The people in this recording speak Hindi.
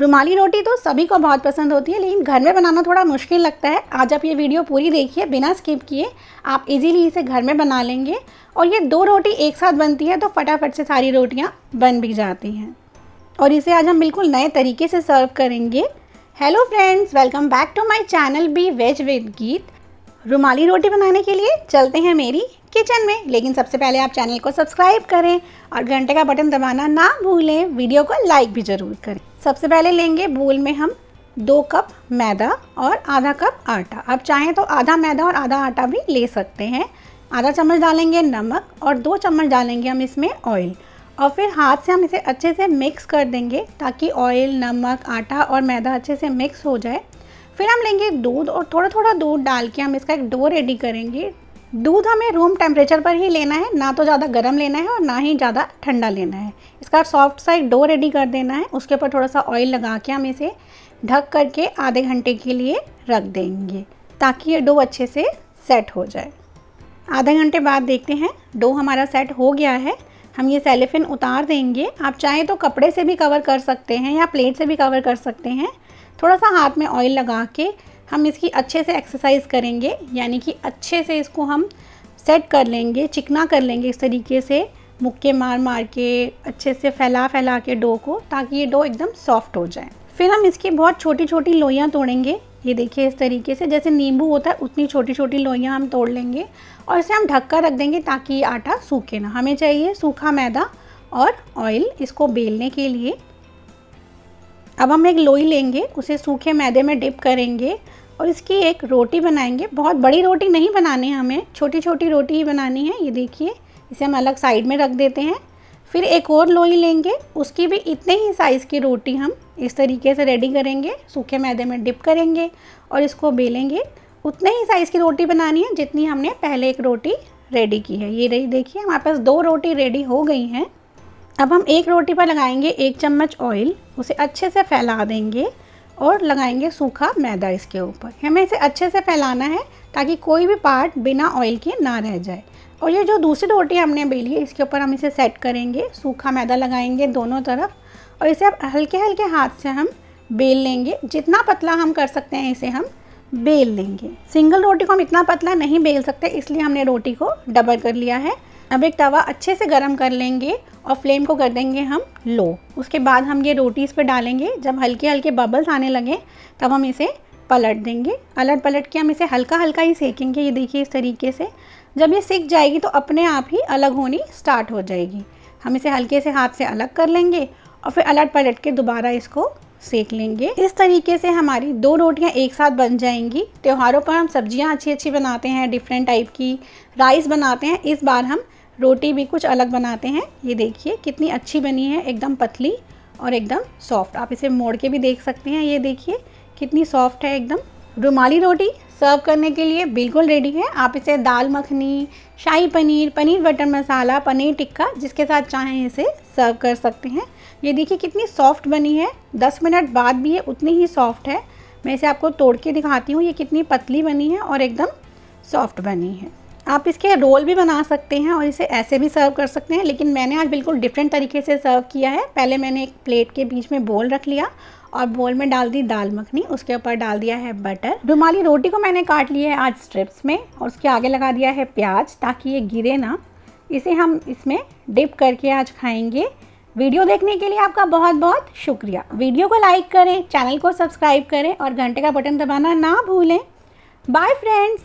रुमाली रोटी तो सभी को बहुत पसंद होती है लेकिन घर में बनाना थोड़ा मुश्किल लगता है आज आप ये वीडियो पूरी देखिए बिना स्किप किए आप इजीली इसे घर में बना लेंगे और ये दो रोटी एक साथ बनती है तो फटाफट से सारी रोटियाँ बन भी जाती हैं और इसे आज हम बिल्कुल नए तरीके से सर्व करेंगे hello friends welcome back to my channel be veg with Geet rumali रोटी बनाने के लिए चलते हैं मेरी किचन में लेकिन सबसे पहले आप चैनल को सब्सक्राइब करें और घंटे का बटन दबाना ना भूलें वीडियो को लाइक भी ज़रूर करें सबसे पहले लेंगे बोल में हम दो कप मैदा और आधा कप आटा आप चाहें तो आधा मैदा और आधा आटा भी ले सकते हैं आधा चम्मच डालेंगे नमक और दो चम्मच डालेंगे हम इसमें ऑयल और फिर हाथ से हम इसे अच्छे से मिक्स कर देंगे ताकि ऑयल नमक आटा और मैदा अच्छे से मिक्स हो जाए फिर हम लेंगे दूध और थोड़ा थोड़ा दूध डाल के हम इसका एक डो रेडी करेंगे दूध हमें रूम टेम्परेचर पर ही लेना है ना तो ज़्यादा गर्म लेना है और ना ही ज़्यादा ठंडा लेना है इसका सॉफ्ट साइड डो रेडी कर देना है उसके ऊपर थोड़ा सा ऑयल लगा के हम इसे ढक करके आधे घंटे के लिए रख देंगे ताकि ये डो अच्छे से सेट हो जाए आधे घंटे बाद देखते हैं डो हमारा सेट हो गया है हम ये सेलिफिन उतार देंगे आप चाहें तो कपड़े से भी कवर कर सकते हैं या प्लेट से भी कवर कर सकते हैं थोड़ा सा हाथ में ऑयल लगा के हम इसकी अच्छे से एक्सरसाइज करेंगे यानी कि अच्छे से इसको हम सेट कर लेंगे चिकना कर लेंगे इस तरीके से मुक्के मार मार के अच्छे से फैला फैला के डो को ताकि ये डो एकदम सॉफ्ट हो जाए फिर हम इसकी बहुत छोटी छोटी लोइयाँ तोड़ेंगे ये देखिए इस तरीके से जैसे नींबू होता है उतनी छोटी छोटी लोइयाँ हम तोड़ लेंगे और इसे हम ढक रख देंगे ताकि ये आटा सूखे ना हमें चाहिए सूखा मैदा और ऑयल इसको बेलने के लिए अब हम एक लोई लेंगे उसे सूखे मैदे में डिप करेंगे और इसकी एक रोटी बनाएंगे बहुत बड़ी रोटी नहीं बनानी है हमें छोटी छोटी रोटी ही बनानी है ये देखिए इसे हम अलग साइड में रख देते हैं फिर एक और लोई लेंगे उसकी भी इतने ही साइज़ की रोटी हम इस तरीके से रेडी करेंगे सूखे मैदे में डिप करेंगे और इसको बेलेंगे उतने ही साइज़ की रोटी बनानी है जितनी हमने पहले एक रोटी रेडी की है ये रही देखिए हमारे पास दो रोटी रेडी हो गई हैं अब हम एक रोटी पर लगाएंगे एक चम्मच ऑयल उसे अच्छे से फैला देंगे और लगाएंगे सूखा मैदा इसके ऊपर हमें इसे अच्छे से फैलाना है ताकि कोई भी पार्ट बिना ऑयल के ना रह जाए और ये जो दूसरी रोटी हमने बेली है इसके ऊपर हम इसे सेट करेंगे सूखा मैदा लगाएंगे दोनों तरफ और इसे अब हल्के हल्के हाथ से हम बेल लेंगे जितना पतला हम कर सकते हैं इसे हम बेल लेंगे सिंगल रोटी को हम इतना पतला नहीं बेल सकते इसलिए हमने रोटी को डबल कर लिया है अब एक तवा अच्छे से गर्म कर लेंगे और फ्लेम को कर देंगे हम लो उसके बाद हम ये रोटीज़ पे डालेंगे जब हल्के हल्के बबल्स आने लगे तब हम इसे पलट देंगे अलट पलट के हम इसे हल्का हल्का ही सेकेंगे ये देखिए इस तरीके से जब ये सीख जाएगी तो अपने आप ही अलग होनी स्टार्ट हो जाएगी हम इसे हल्के से हाथ से अलग कर लेंगे और फिर अलट पलट के दोबारा इसको सेक लेंगे इस तरीके से हमारी दो रोटियां एक साथ बन जाएंगी त्योहारों पर हम सब्जियां अच्छी अच्छी बनाते हैं डिफरेंट टाइप की राइस बनाते हैं इस बार हम रोटी भी कुछ अलग बनाते हैं ये देखिए कितनी अच्छी बनी है एकदम पतली और एकदम सॉफ्ट आप इसे मोड़ के भी देख सकते हैं ये देखिए कितनी सॉफ्ट है एकदम रुमाली रोटी सर्व करने के लिए बिल्कुल रेडी है आप इसे दाल मखनी शाही पनीर पनीर बटर मसाला पनीर टिक्का जिसके साथ चाहें इसे सर्व कर सकते हैं ये देखिए कितनी सॉफ्ट बनी है दस मिनट बाद भी ये उतनी ही सॉफ्ट है मैं इसे आपको तोड़ के दिखाती हूँ ये कितनी पतली बनी है और एकदम सॉफ्ट बनी है आप इसके रोल भी बना सकते हैं और इसे ऐसे भी सर्व कर सकते हैं लेकिन मैंने आज बिल्कुल डिफरेंट तरीके से सर्व किया है पहले मैंने एक प्लेट के बीच में बोल रख लिया और बोल में डाल दी दाल मखनी उसके ऊपर डाल दिया है बटर रुमाली रोटी को मैंने काट लिया है आज स्ट्रिप्स में और उसके आगे लगा दिया है प्याज ताकि ये गिरे ना इसे हम इसमें डिप करके आज खाएंगे वीडियो देखने के लिए आपका बहुत बहुत शुक्रिया वीडियो को लाइक करें चैनल को सब्सक्राइब करें और घंटे का बटन दबाना ना भूलें बाय फ्रेंड्स